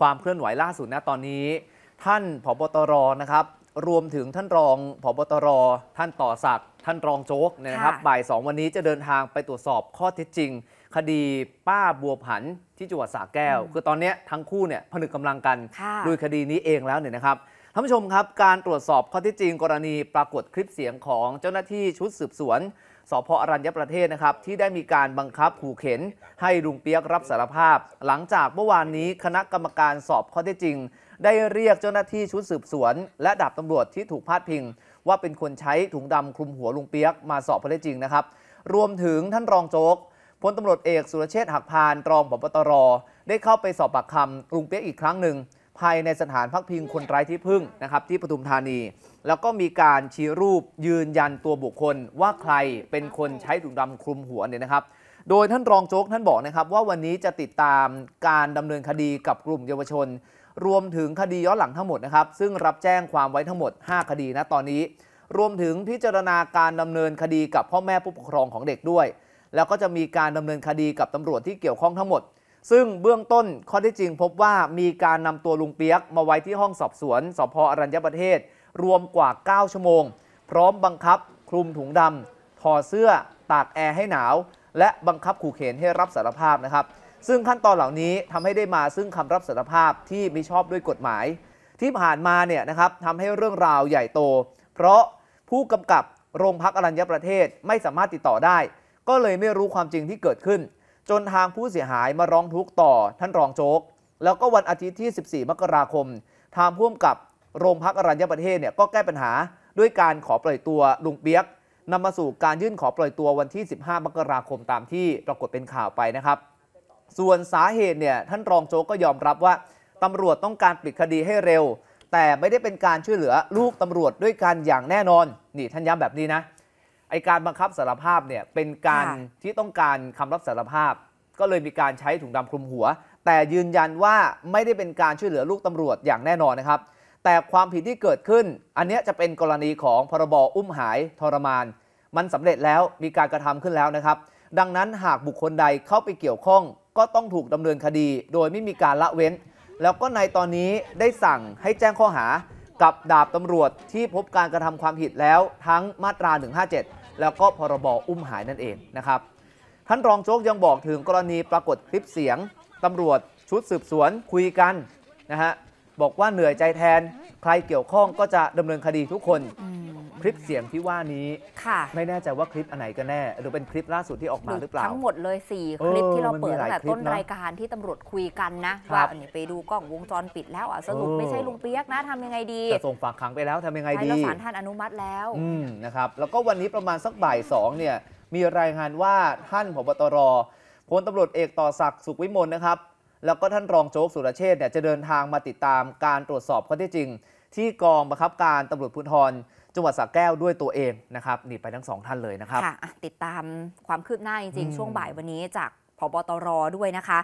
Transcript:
ความเคลื่อนไหวล่าสุดนะตอนนี้ ท่านผบตรนะครับรวมถึงท่านรองผบตรท่านต่อศักดิ์ ท่านรองโจ๊กนะครับบ่ายสองวันนี้จะเดินทางไปตรวจสอบข้อเท็จจริง คดีป้าบัวผัน ที่จังหวัดสระแก้ว คือตอนนี้ทั้งคู่เนี่ยผนึกกำลังกัน ด้วยคดีนี้เองแล้วเนี่ยนะครับท่านผู้ชมครับ การตรวจสอบข้อเท็จจริง กรณีปรากฏคลิปเสียงของเจ้าหน้าที่ชุดสืบสวนสพอรัญญประเทศนะครับที่ได้มีการบังคับขู่เข็น ให้ลุงเปียกรับสารภาพ หลังจากเมื่อวานนี้คณะกรรมการสอบข้อเท็จจริง ได้เรียกเจ้าหน้าที่ชุดสืบสวน และดาบตำรวจที่ถูกพาดพิง ว่าเป็นคนใช้ถุงดำคลุมหัวลุงเปียกมาสอบข้อเท็จจริงนะครับรวมถึงท่านรองโจ๊กพลตำรวจเอกสุรเชษฐ์หักพานรองผบตรได้เข้าไปสอบปากคำลุงเปียกอีกครั้งหนึ่งภายในสถานพักพิงคนไร้ที่พึ่งนะครับที่ปทุมธานี แล้วก็มีการชี้รูปยืนยันตัวบุคคล ว่าใครเป็นคนใช้ถุงดำคลุมหัวเนี่ยนะครับโดยท่านรองโจ๊กท่านบอกนะครับว่าวันนี้จะติดตามการดำเนินคดีกับกลุ่มเยาวชน รวมถึงคดีย้อนหลังทั้งหมดนะครับซึ่งรับแจ้งความไว้ทั้งหมด 5 คดีนะตอนนี้ รวมถึงพิจารณาการดำเนินคดีกับพ่อแม่ผู้ปกครองของเด็กด้วย แล้วก็จะมีการดำเนินคดีกับตำรวจที่เกี่ยวข้องทั้งหมดซึ่งเบื้องต้นข้อเท็จจริงพบว่ามีการนำตัวลุงเปียก มาไว้ที่ห้องสอบสวนสพอรัญญประเทศ รวมกว่า 9ชั่วโมง พร้อมบังคับคลุมถุงดำถอดเสื้อตากแอร์ให้หนาว และบังคับขู่เข็นให้รับสารภาพนะครับซึ่งขั้นตอนเหล่านี้ทำให้ได้มาซึ่งคำรับสารภาพที่ไม่ชอบด้วยกฎหมาย ที่ผ่านมาเนี่ยนะครับทำให้เรื่องราวใหญ่โต เพราะผู้กำกับโรงพักอรัญญประเทศไม่สามารถติดต่อได้ ก็เลยไม่รู้ความจริงที่เกิดขึ้นจนทางผู้เสียหายมาร้องทุกข์ต่อท่านรองโจ๊กแล้วก็วันอาทิตย์ที่ 14 มกราคมทางพ่วงกับโรงพักอรัญญประเทศเนี่ยก็แก้ปัญหาด้วยการขอปล่อยตัวลุงเปียกนำมาสู่การยื่นขอปล่อยตัววันที่ 15 มกราคมตามที่ปรากฏเป็นข่าวไปนะครับ ส่วนสาเหตุเนี่ยท่านรองโจ๊กก็ยอมรับว่าตำรวจต้องการปิดคดีให้เร็ว แต่ไม่ได้เป็นการช่วยเหลือลูกตำรวจด้วยการอย่างแน่นอนนี่ท่านย้ำแบบนี้นะไอการบังคับสารภาพเนี่ยเป็นการที่ต้องการคำรับสารภาพ ก็เลยมีการใช้ถุงดำคลุมหัว แต่ยืนยันว่าไม่ได้เป็นการช่วยเหลือลูกตำรวจอย่างแน่นอนนะครับ แต่ความผิดที่เกิดขึ้น อันนี้จะเป็นกรณีของพรบอุ้มหายทรมาน มันสำเร็จแล้วมีการกระทำขึ้นแล้วนะครับดังนั้นหากบุคคลใดเข้าไปเกี่ยวข้อง ก็ต้องถูกดำเนินคดี โดยไม่มีการละเว้น แล้วก็ในตอนนี้ได้สั่งให้แจ้งข้อหากับดาบตำรวจที่พบการกระทำความผิดแล้วทั้งมาตรา 157แล้วก็พรบอุ้มหายนั่นเองนะครับ ท่านรองโจ๊กยังบอกถึงกรณีปรากฏคลิปเสียงตำรวจชุดสืบสวนคุยกัน นะฮะ บอกว่าเหนื่อยใจแทนใครเกี่ยวข้องก็จะดำเนินคดีทุกคนคลิปเสียงที่ว่านี้ ค่ะ ไม่แน่ใจว่าคลิปอันไหนกันแน่ หรือเป็นคลิปล่าสุดที่ออกมา หรือเปล่า ทั้งหมดเลย 4 คลิปที่เราเปิดตั้งแต่ต้นรายการที่ตำรวจคุยกันนะว่าอันนี้ไปดูกล้องวงจรปิดแล้วอ่ะสรุปไม่ใช่ลุงเปียกนะทำยังไงดีจะส่งฝากขังไปแล้วทำยังไงดีศาลท่านอนุมัติแล้วนะครับแล้วก็วันนี้ประมาณสักบ่ายสองเนี่ยมีรายงานว่าท่านผบตรพลตำรวจเอกต่อศักดิ์สุขวิมลนะครับแล้วก็ท่านรองโจ๊กสุรเชษเนี่ยจะเดินทางมาติดตามการตรวจสอบข้อเท็จจริง ที่กองบังคับการตำรวจภูธรจังหวัดสระแก้วด้วยตัวเองนะครับนี่ไปทั้งสองท่านเลยนะครับ ติดตามความคืบหน้าจริงๆ ช่วงบ่ายวันนี้จากพบตรด้วยนะคะ